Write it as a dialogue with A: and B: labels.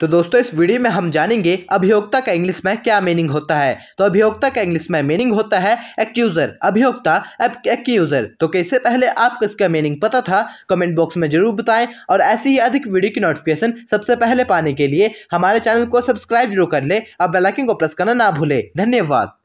A: तो दोस्तों इस वीडियो में हम जानेंगे अभियोक्ता का इंग्लिश में क्या मीनिंग होता है तो अभियोक्ता का इंग्लिश में मीनिंग होता है एक्यूजर अभियोक्ता एक्यूजर तो कैसे पहले आपको इसका मीनिंग पता था कमेंट बॉक्स में जरूर बताएं और ऐसी ही अधिक वीडियो की नोटिफिकेशन सबसे पहले पाने के लिए हमारे चैनल को सब्सक्राइब जरूर कर ले और बेलाइकिन को प्रेस करना ना भूले धन्यवाद